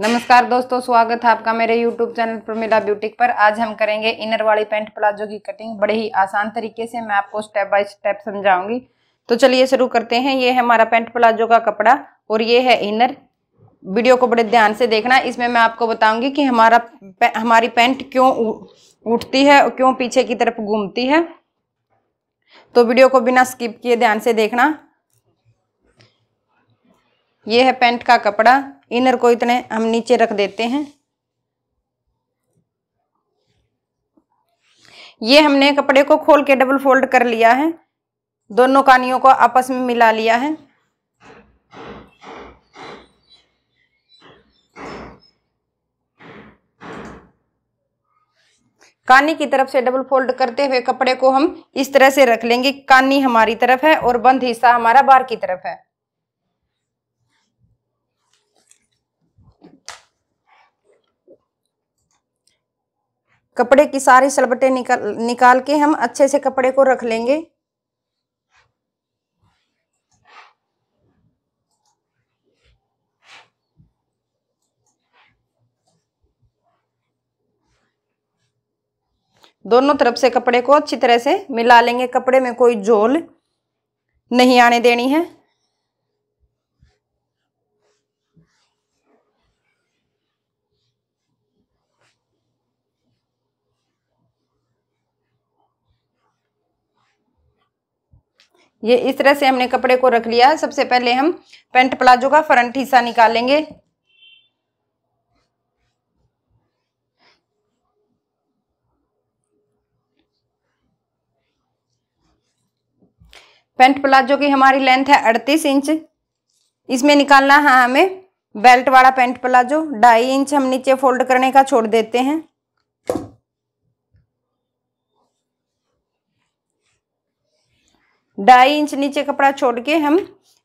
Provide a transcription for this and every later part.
नमस्कार दोस्तों स्वागत है आपका मेरे YouTube चैनल प्रमिला ब्यूटिक पर आज हम करेंगे इनर वाली पैंट प्लाजो की कटिंग बड़े ही आसान तरीके से मैं आपको स्टेप बाय स्टेप समझाऊंगी तो चलिए शुरू करते हैं ये है हमारा पैंट प्लाजो का कपड़ा और ये है इनर वीडियो को बड़े ध्यान से देखना इसमें मैं आपको बताऊंगी कि हमारा पे, हमारी पैंट क्यों उठती है और क्यों पीछे की तरफ घूमती है तो वीडियो को बिना स्किप किए ध्यान से देखना ये है पैंट का कपड़ा इनर को इतने हम नीचे रख देते हैं ये हमने कपड़े को खोल के डबल फोल्ड कर लिया है दोनों कानियों को आपस में मिला लिया है कानी की तरफ से डबल फोल्ड करते हुए कपड़े को हम इस तरह से रख लेंगे कानी हमारी तरफ है और बंद हिस्सा हमारा बार की तरफ है कपड़े की सारी सलबटे निकाल निकाल के हम अच्छे से कपड़े को रख लेंगे दोनों तरफ से कपड़े को अच्छी तरह से मिला लेंगे कपड़े में कोई झोल नहीं आने देनी है ये इस तरह से हमने कपड़े को रख लिया सबसे पहले हम पेंट प्लाजो का फ्रंट हिस्सा निकालेंगे पेंट प्लाजो की हमारी लेंथ है अड़तीस इंच इसमें निकालना है हमें बेल्ट वाला पेंट प्लाजो ढाई इंच हम नीचे फोल्ड करने का छोड़ देते हैं ढाई इंच नीचे कपड़ा छोड़ के हम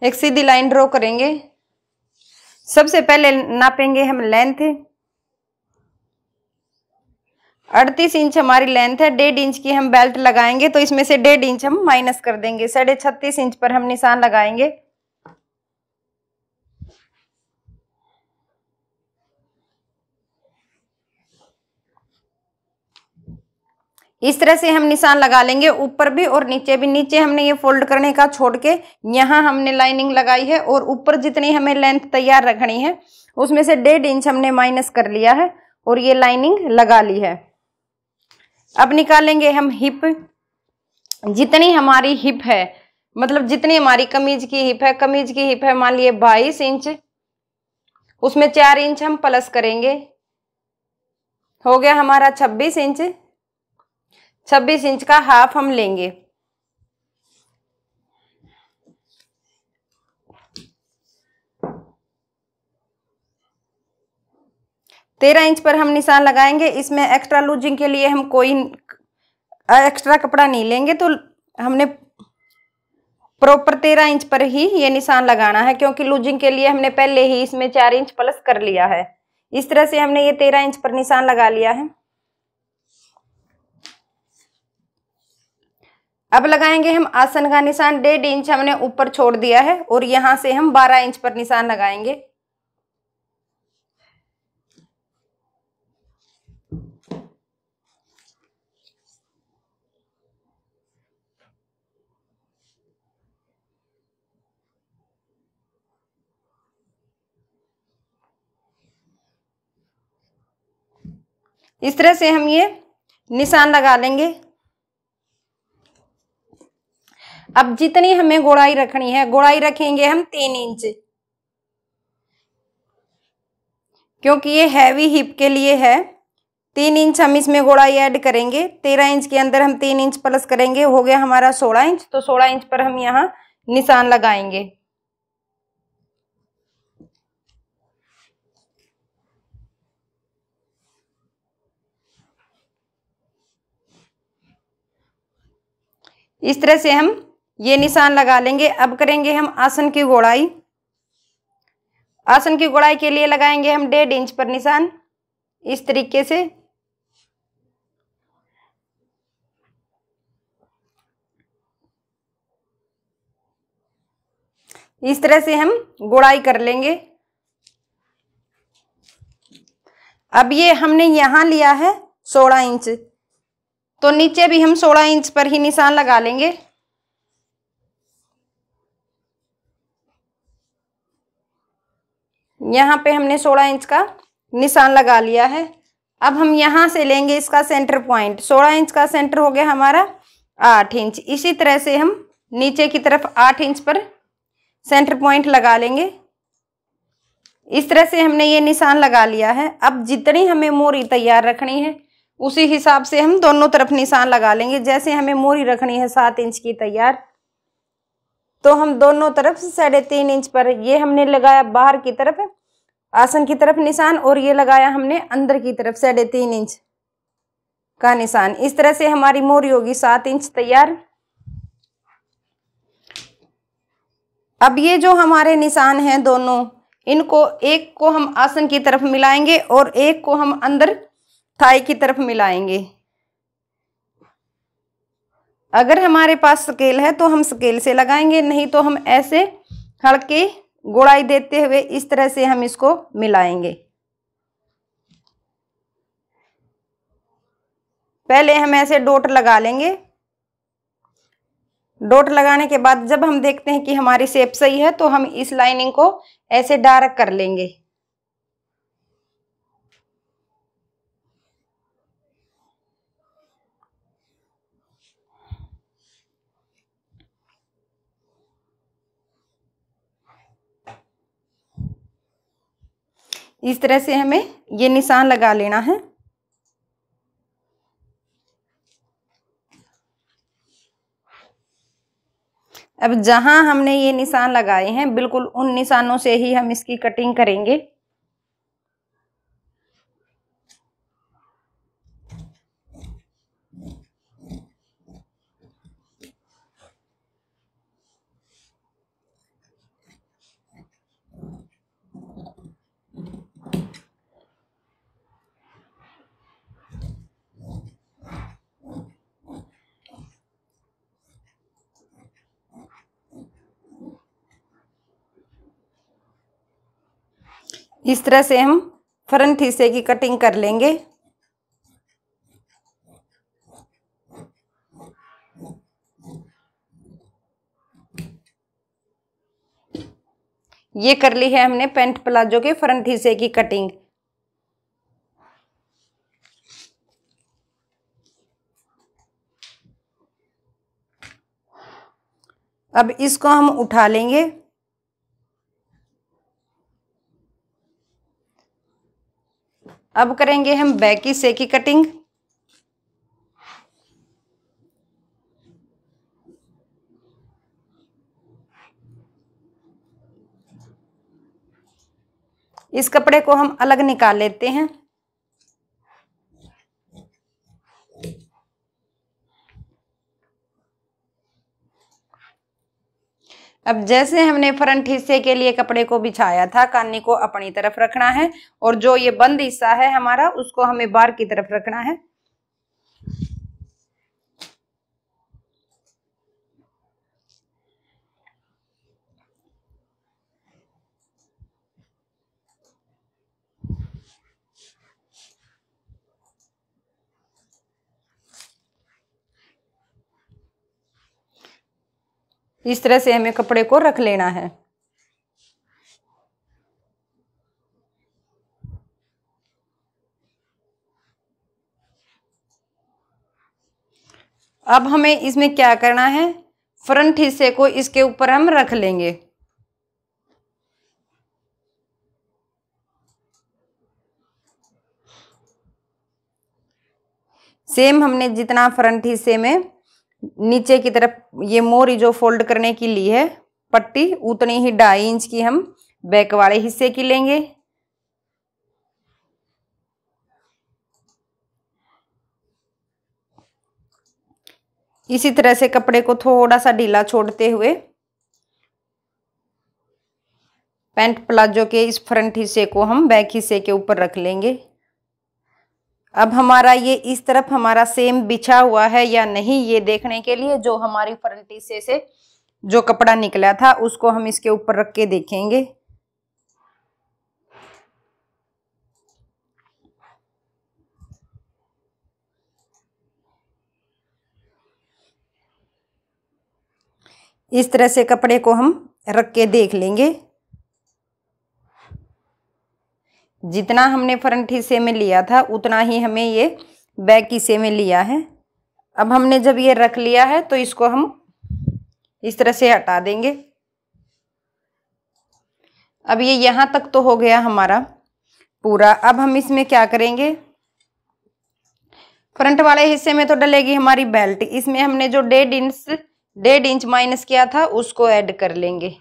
एक सीधी लाइन ड्रॉ करेंगे सबसे पहले नापेंगे हम लेंथ अड़तीस इंच हमारी लेंथ है डेढ़ इंच की हम बेल्ट लगाएंगे तो इसमें से डेढ़ इंच हम माइनस कर देंगे साढ़े छत्तीस इंच पर हम निशान लगाएंगे इस तरह से हम निशान लगा लेंगे ऊपर भी और नीचे भी नीचे हमने ये फोल्ड करने का छोड़ के यहाँ हमने लाइनिंग लगाई है और ऊपर जितनी हमें लेंथ तैयार रखनी है उसमें से डेढ़ इंच हमने माइनस कर लिया है और ये लाइनिंग लगा ली है अब निकालेंगे हम हिप जितनी हमारी हिप है मतलब जितनी हमारी कमीज की हिप है कमीज की हिप है मान लिए बाईस इंच उसमें चार इंच हम प्लस करेंगे हो गया हमारा छब्बीस इंच छब्बीस इंच का हाफ हम लेंगे तेरह इंच पर हम निशान लगाएंगे इसमें एक्स्ट्रा लूजिंग के लिए हम कोई एक्स्ट्रा कपड़ा नहीं लेंगे तो हमने प्रॉपर तेरह इंच पर ही ये निशान लगाना है क्योंकि लूजिंग के लिए हमने पहले ही इसमें चार इंच प्लस कर लिया है इस तरह से हमने ये तेरह इंच पर निशान लगा लिया है अब लगाएंगे हम आसन का निशान डेढ़ इंच हमने ऊपर छोड़ दिया है और यहाँ से हम बारह इंच पर निशान लगाएंगे इस तरह से हम ये निशान लगा लेंगे अब जितनी हमें गोड़ाई रखनी है गोड़ाई रखेंगे हम तीन इंच क्योंकि ये हैवी हिप के लिए है तीन इंच हम इसमें गोड़ाई ऐड करेंगे तेरह इंच के अंदर हम तीन इंच प्लस करेंगे हो गया हमारा सोलह इंच तो सोलह इंच पर हम यहाँ निशान लगाएंगे इस तरह से हम ये निशान लगा लेंगे अब करेंगे हम आसन की गोड़ाई आसन की गोड़ाई के लिए लगाएंगे हम डेढ़ इंच पर निशान इस तरीके से इस तरह से हम गोड़ाई कर लेंगे अब ये हमने यहां लिया है सोलह इंच तो नीचे भी हम सोलह इंच पर ही निशान लगा लेंगे यहाँ पे हमने 16 इंच का निशान लगा लिया है अब हम यहाँ से लेंगे इसका सेंटर पॉइंट 16 इंच का सेंटर हो गया हमारा 8 इंच इसी तरह से हम नीचे की तरफ 8 इंच पर सेंटर पॉइंट लगा लेंगे इस तरह से हमने ये निशान लगा लिया है अब जितनी हमें मोरी तैयार रखनी है उसी हिसाब से हम दोनों तरफ निशान लगा लेंगे जैसे हमें मोरी रखनी है सात इंच की तैयार तो हम दोनों तरफ साढ़े तीन इंच पर ये हमने लगाया बाहर की तरफ आसन की तरफ निशान और ये लगाया हमने अंदर की तरफ साढ़े तीन इंच का निशान इस तरह से हमारी मोरी होगी सात इंच तैयार अब ये जो हमारे निशान हैं दोनों इनको एक को हम आसन की तरफ मिलाएंगे और एक को हम अंदर थाई की तरफ मिलाएंगे अगर हमारे पास स्केल है तो हम स्केल से लगाएंगे नहीं तो हम ऐसे हड़के गोड़ाई देते हुए इस तरह से हम इसको मिलाएंगे पहले हम ऐसे डोट लगा लेंगे डोट लगाने के बाद जब हम देखते हैं कि हमारी सेप सही है तो हम इस लाइनिंग को ऐसे डार्क कर लेंगे इस तरह से हमें ये निशान लगा लेना है अब जहां हमने ये निशान लगाए हैं बिल्कुल उन निशानों से ही हम इसकी कटिंग करेंगे इस तरह से हम फ्रंट हिस्से की कटिंग कर लेंगे ये कर ली है हमने पेंट प्लाजो के फ्रंट हिस्से की कटिंग अब इसको हम उठा लेंगे अब करेंगे हम बैकी से की कटिंग इस कपड़े को हम अलग निकाल लेते हैं अब जैसे हमने फ्रंट हिस्से के लिए कपड़े को बिछाया था कानी को अपनी तरफ रखना है और जो ये बंद हिस्सा है हमारा उसको हमें बार की तरफ रखना है इस तरह से हमें कपड़े को रख लेना है अब हमें इसमें क्या करना है फ्रंट हिस्से को इसके ऊपर हम रख लेंगे सेम हमने जितना फ्रंट हिस्से में नीचे की तरफ ये मोरी जो फोल्ड करने की ली है पट्टी उतनी ही ढाई इंच की हम बैक वाले हिस्से की लेंगे इसी तरह से कपड़े को थोड़ा सा ढीला छोड़ते हुए पैंट प्लाजो के इस फ्रंट हिस्से को हम बैक हिस्से के ऊपर रख लेंगे अब हमारा ये इस तरफ हमारा सेम बिछा हुआ है या नहीं ये देखने के लिए जो हमारी फ्रंट हिस्से से जो कपड़ा निकला था उसको हम इसके ऊपर रख के देखेंगे इस तरह से कपड़े को हम रख के देख लेंगे जितना हमने फ्रंट हिस्से में लिया था उतना ही हमें ये बैक हिस्से में लिया है अब हमने जब ये रख लिया है तो इसको हम इस तरह से हटा देंगे अब ये यहाँ तक तो हो गया हमारा पूरा अब हम इसमें क्या करेंगे फ्रंट वाले हिस्से में तो डलेगी हमारी बेल्ट इसमें हमने जो डेढ़ इंच डेढ़ इंच माइनस किया था उसको ऐड कर लेंगे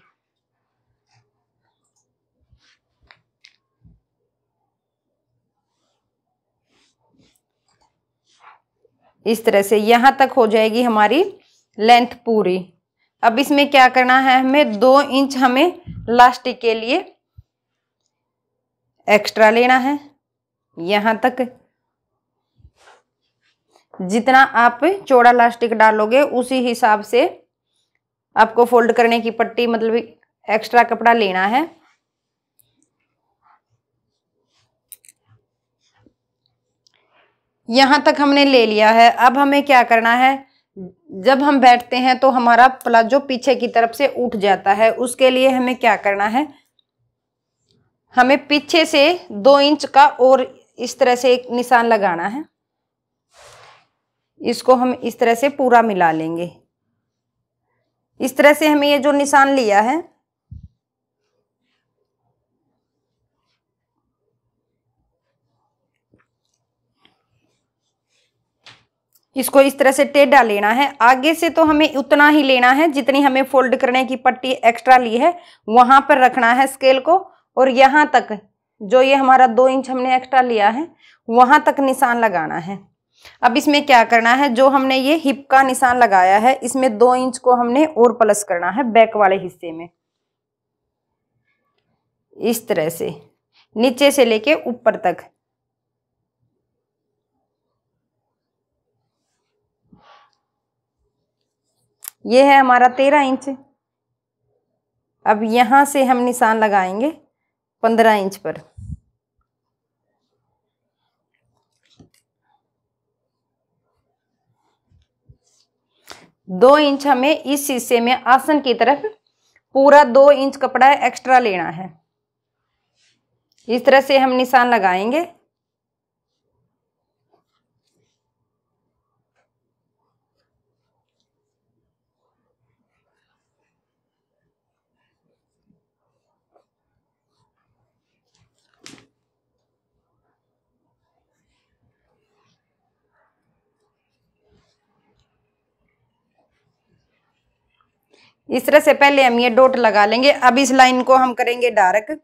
इस तरह से यहाँ तक हो जाएगी हमारी लेंथ पूरी अब इसमें क्या करना है हमें दो इंच हमें लास्टिक के लिए एक्स्ट्रा लेना है यहाँ तक जितना आप चौड़ा लास्टिक डालोगे उसी हिसाब से आपको फोल्ड करने की पट्टी मतलब एक्स्ट्रा कपड़ा लेना है यहाँ तक हमने ले लिया है अब हमें क्या करना है जब हम बैठते हैं तो हमारा प्लाजो पीछे की तरफ से उठ जाता है उसके लिए हमें क्या करना है हमें पीछे से दो इंच का और इस तरह से एक निशान लगाना है इसको हम इस तरह से पूरा मिला लेंगे इस तरह से हमें ये जो निशान लिया है इसको इस तरह से टेढ़ा लेना है आगे से तो हमें उतना ही लेना है जितनी हमें फोल्ड करने की पट्टी एक्स्ट्रा ली है वहां पर रखना है स्केल को और यहाँ तक जो ये हमारा दो इंच हमने एक्स्ट्रा लिया है वहां तक निशान लगाना है अब इसमें क्या करना है जो हमने ये हिप का निशान लगाया है इसमें दो इंच को हमने और प्लस करना है बैक वाले हिस्से में इस तरह से नीचे से लेके ऊपर तक ये है हमारा तेरह इंच अब यहाँ से हम निशान लगाएंगे पंद्रह इंच पर दो इंच हमें इस हिस्से में आसन की तरफ पूरा दो इंच कपड़ा एक्स्ट्रा लेना है इस तरह से हम निशान लगाएंगे इस तरह से पहले हम ये डॉट लगा लेंगे अब इस लाइन को हम करेंगे डार्क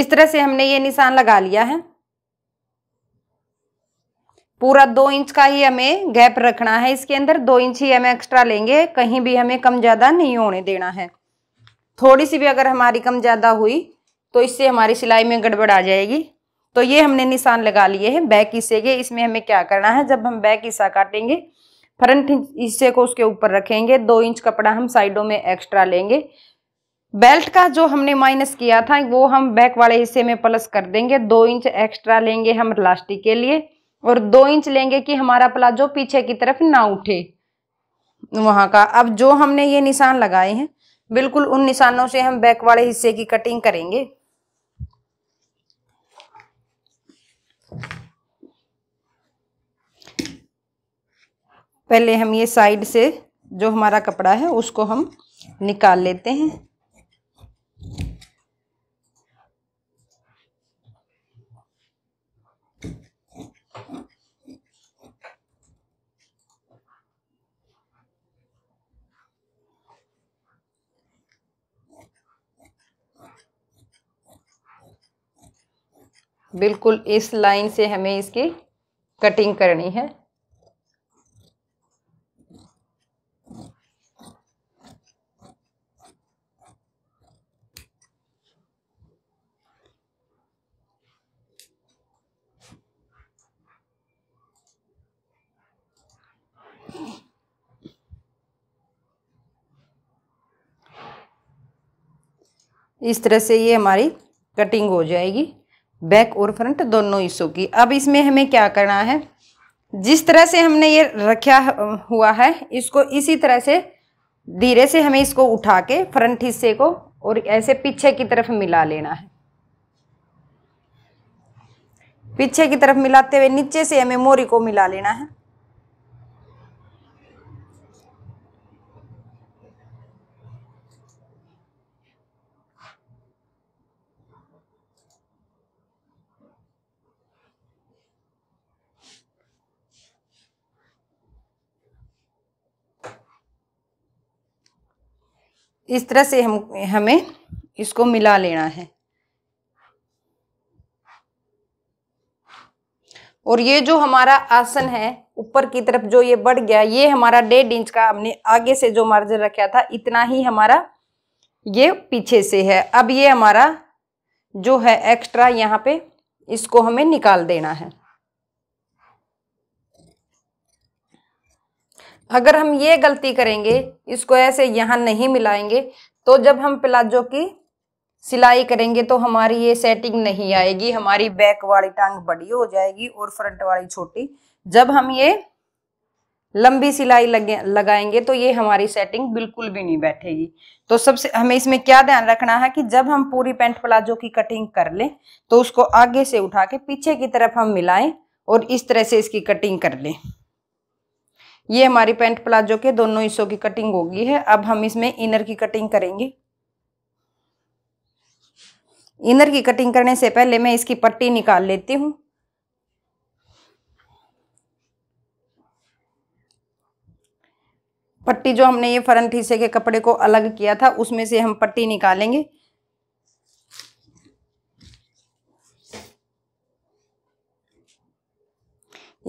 इस तरह से हमने ये निशान लगा लिया है पूरा दो इंच का ही हमें गैप रखना है इसके अंदर दो इंच ही हमें एक्स्ट्रा लेंगे कहीं भी हमें कम ज़्यादा नहीं होने देना है थोड़ी सी भी अगर हमारी कम ज़्यादा हुई तो इससे हमारी सिलाई में गड़बड़ आ जाएगी तो ये हमने निशान लगा लिए हैं बैक हिस्से के इसमें हमें क्या करना है जब हम बैक हिस्सा काटेंगे फ्रंट हिस्से को उसके ऊपर रखेंगे दो इंच कपड़ा हम साइडों में एक्स्ट्रा लेंगे बेल्ट का जो हमने माइनस किया था वो हम बैक वाले हिस्से में प्लस कर देंगे दो इंच एक्स्ट्रा लेंगे हम लास्टिक के लिए और दो इंच लेंगे कि हमारा प्लाजो पीछे की तरफ ना उठे वहां का अब जो हमने ये निशान लगाए हैं बिल्कुल उन निशानों से हम बैक वाले हिस्से की कटिंग करेंगे पहले हम ये साइड से जो हमारा कपड़ा है उसको हम निकाल लेते हैं बिल्कुल इस लाइन से हमें इसकी कटिंग करनी है इस तरह से ये हमारी कटिंग हो जाएगी बैक और फ्रंट दोनों हिस्सों की अब इसमें हमें क्या करना है जिस तरह से हमने ये रखा हुआ है इसको इसी तरह से धीरे से हमें इसको उठा के फ्रंट हिस्से को और ऐसे पीछे की तरफ मिला लेना है पीछे की तरफ मिलाते हुए नीचे से हमें मोरी को मिला लेना है इस तरह से हम हमें इसको मिला लेना है और ये जो हमारा आसन है ऊपर की तरफ जो ये बढ़ गया ये हमारा डेढ़ इंच का हमने आगे से जो मार्जिन रखा था इतना ही हमारा ये पीछे से है अब ये हमारा जो है एक्स्ट्रा यहाँ पे इसको हमें निकाल देना है अगर हम ये गलती करेंगे इसको ऐसे यहाँ नहीं मिलाएंगे तो जब हम प्लाजो की सिलाई करेंगे तो हमारी ये सेटिंग नहीं आएगी हमारी बैक वाली टांग बड़ी हो जाएगी और फ्रंट वाली छोटी जब हम ये लंबी सिलाई लगे लगाएंगे तो ये हमारी सेटिंग बिल्कुल भी नहीं बैठेगी तो सबसे हमें इसमें क्या ध्यान रखना है कि जब हम पूरी पैंट प्लाजो की कटिंग कर लें तो उसको आगे से उठा के पीछे की तरफ हम मिलाएं और इस तरह से इसकी कटिंग कर लें ये हमारी पेंट प्लाजो के दोनों हिस्सों की कटिंग होगी है अब हम इसमें इनर की कटिंग करेंगे इनर की कटिंग करने से पहले मैं इसकी पट्टी निकाल लेती हूँ पट्टी जो हमने ये फ्रंट हिस्से के कपड़े को अलग किया था उसमें से हम पट्टी निकालेंगे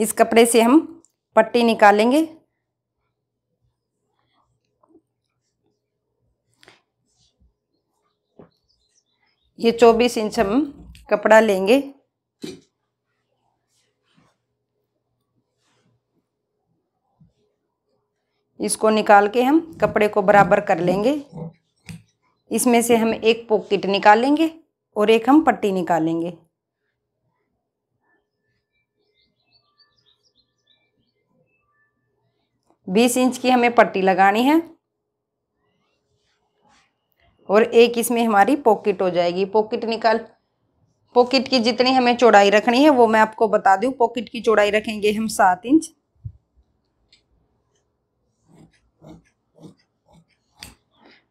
इस कपड़े से हम पट्टी निकालेंगे ये चौबीस इंच हम कपड़ा लेंगे इसको निकाल के हम कपड़े को बराबर कर लेंगे इसमें से हम एक पॉकेट निकालेंगे और एक हम पट्टी निकालेंगे बीस इंच की हमें पट्टी लगानी है और एक इसमें हमारी पॉकेट हो जाएगी पॉकेट निकाल पॉकेट की जितनी हमें चौड़ाई रखनी है वो मैं आपको बता दूं पॉकेट की चौड़ाई रखेंगे हम सात इंच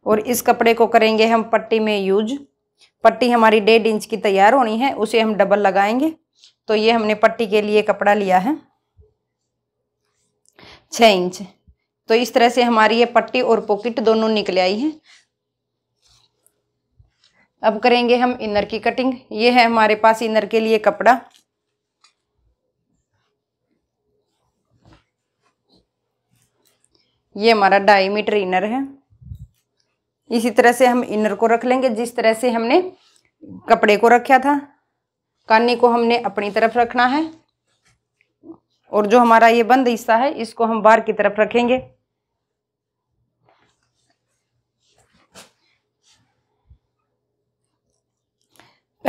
और इस कपड़े को करेंगे हम पट्टी में यूज पट्टी हमारी डेढ़ इंच की तैयार होनी है उसे हम डबल लगाएंगे तो ये हमने पट्टी के लिए कपड़ा लिया है छः इंच तो इस तरह से हमारी ये पट्टी और पॉकेट दोनों निकल आई है अब करेंगे हम इनर की कटिंग ये है हमारे पास इनर के लिए कपड़ा ये हमारा ढाई मीटर इनर है इसी तरह से हम इनर को रख लेंगे जिस तरह से हमने कपड़े को रखा था कानी को हमने अपनी तरफ रखना है और जो हमारा ये बंद हिस्सा है इसको हम बाहर की तरफ रखेंगे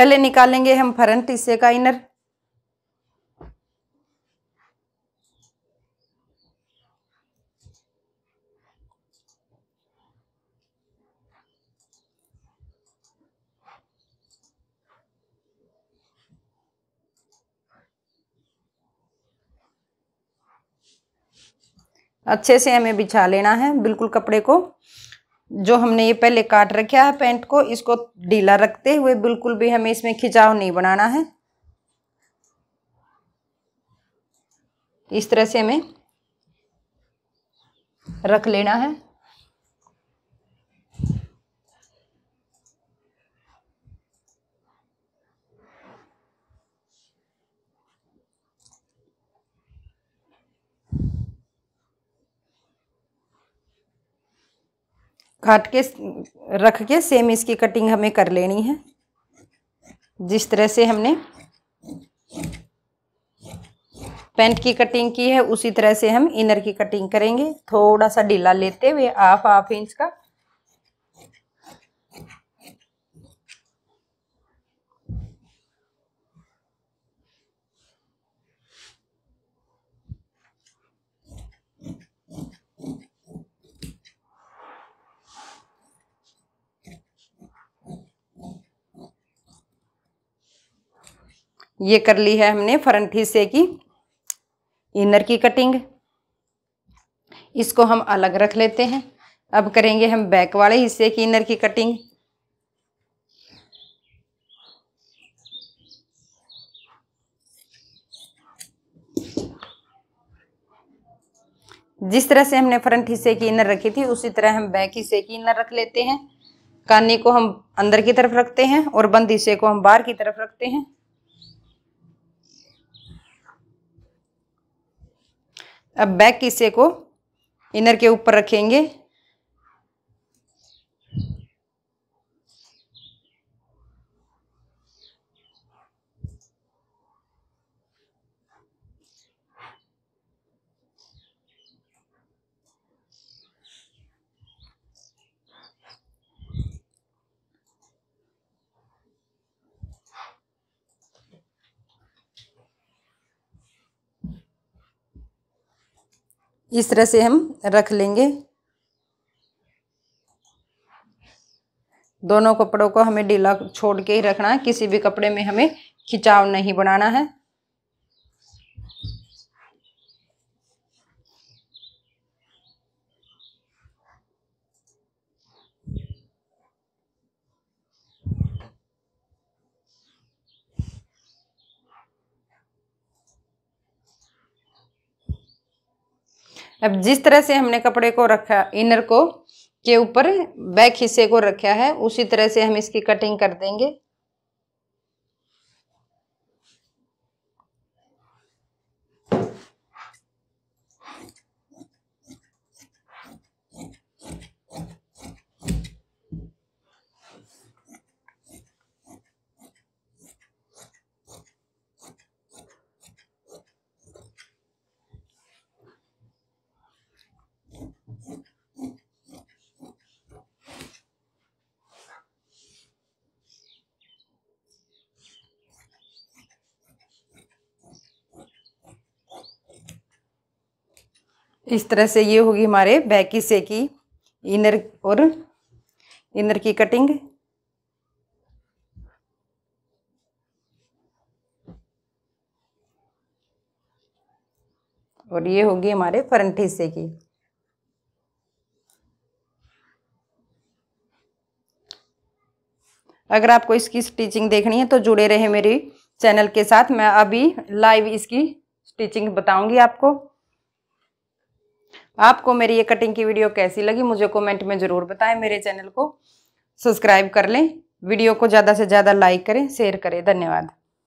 पहले निकालेंगे हम फ्रंट हिस्से का इनर अच्छे से हमें बिछा लेना है बिल्कुल कपड़े को जो हमने ये पहले काट रखा है पेंट को इसको ढीला रखते हुए बिल्कुल भी हमें इसमें खिंचाव नहीं बनाना है इस तरह से हमें रख लेना है काट के रख के सेम इसकी कटिंग हमें कर लेनी है जिस तरह से हमने पेंट की कटिंग की है उसी तरह से हम इनर की कटिंग करेंगे थोड़ा सा ढीला लेते हुए हाफ हाफ इंच का ये कर ली है हमने फ्रंट हिस्से की इनर की कटिंग इसको हम अलग रख लेते हैं अब करेंगे हम बैक वाले हिस्से की इनर की कटिंग जिस तरह से हमने फ्रंट हिस्से की इनर रखी थी उसी तरह हम बैक हिस्से की इनर रख लेते हैं कानी को हम अंदर की तरफ रखते हैं और बंद हिस्से को हम बाहर की तरफ रखते हैं अब बैक किस्से को इनर के ऊपर रखेंगे इस तरह से हम रख लेंगे दोनों कपड़ों को हमें ढीला छोड़ के ही रखना है किसी भी कपड़े में हमें खिंचाव नहीं बनाना है अब जिस तरह से हमने कपड़े को रखा इनर को के ऊपर बैक हिस्से को रखा है उसी तरह से हम इसकी कटिंग कर देंगे इस तरह से ये होगी हमारे बैक हिस्से की इनर और इनर की कटिंग और ये होगी हमारे फ्रंट हिस्से की अगर आपको इसकी स्टिचिंग देखनी है तो जुड़े रहे मेरी चैनल के साथ मैं अभी लाइव इसकी स्टिचिंग बताऊंगी आपको आपको मेरी ये कटिंग की वीडियो कैसी लगी मुझे कमेंट में ज़रूर बताएं मेरे चैनल को सब्सक्राइब कर लें वीडियो को ज़्यादा से ज़्यादा लाइक करें शेयर करें धन्यवाद